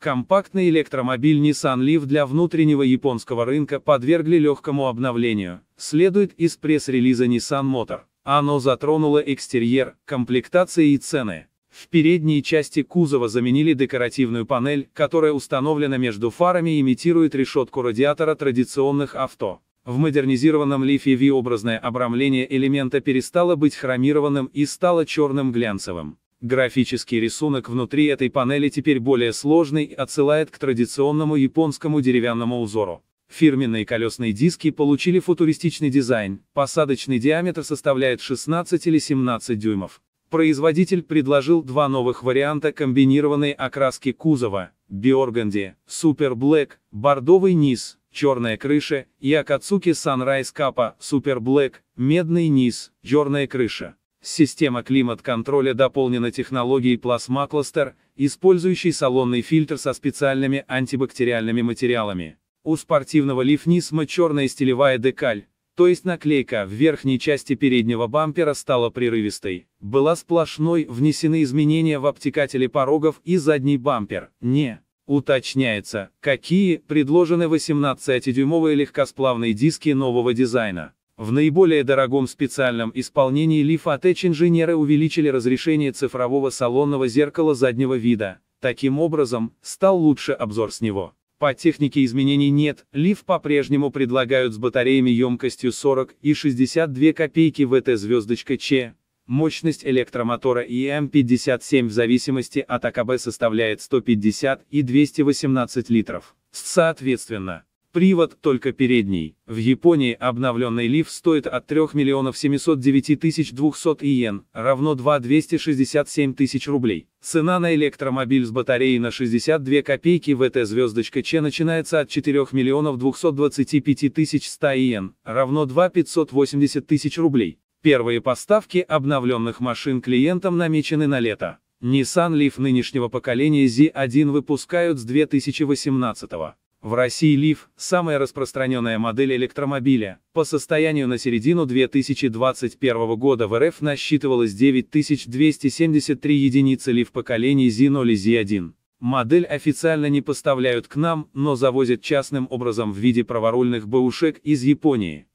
Компактный электромобиль Nissan Leaf для внутреннего японского рынка подвергли легкому обновлению, следует из пресс-релиза Nissan Motor. Оно затронуло экстерьер, комплектации и цены. В передней части кузова заменили декоративную панель, которая установлена между фарами и имитирует решетку радиатора традиционных авто. В модернизированном Leafе V-образное обрамление элемента перестало быть хромированным и стало черным глянцевым. Графический рисунок внутри этой панели теперь более сложный и отсылает к традиционному японскому деревянному узору. Фирменные колесные диски получили футуристичный дизайн, посадочный диаметр составляет 16 или 17 дюймов. Производитель предложил два новых варианта комбинированной окраски кузова, Биорганди, Супер Блэк, бордовый низ, черная крыша, и Акацуки Санрайз Капа, Супер Блэк, медный низ, черная крыша. Система климат-контроля дополнена технологией плазма кластер, использующей салонный фильтр со специальными антибактериальными материалами. У спортивного лифнисма черная стилевая декаль, то есть наклейка в верхней части переднего бампера стала прерывистой. Была сплошной, внесены изменения в обтекатели порогов и задний бампер, не. Уточняется, какие предложены 18-дюймовые легкосплавные диски нового дизайна. В наиболее дорогом специальном исполнении Leaf ATEC инженеры увеличили разрешение цифрового салонного зеркала заднего вида. Таким образом, стал лучше обзор с него. По технике изменений нет, Leaf по-прежнему предлагают с батареями емкостью 40 и 62 копейки ВТ звездочка Ч. Мощность электромотора ИМ-57 в зависимости от АКБ составляет 150 и 218 литров. Соответственно, Привод только передний. В Японии обновленный лифт стоит от 3 миллионов 709 тысяч 200 иен, равно 2 267 тысяч рублей. Цена на электромобиль с батареей на 62 копейки в этой звездочке че начинается от 4 миллионов 225 тысяч 100 иен, равно 2 580 тысяч рублей. Первые поставки обновленных машин клиентам намечены на лето. Nissan Leaf нынешнего поколения Z1 выпускают с 2018 года. В России Лиф – самая распространенная модель электромобиля. По состоянию на середину 2021 года в РФ насчитывалось 9273 единицы Лиф поколений Z0 и Z1. Модель официально не поставляют к нам, но завозят частным образом в виде праворульных бэушек из Японии.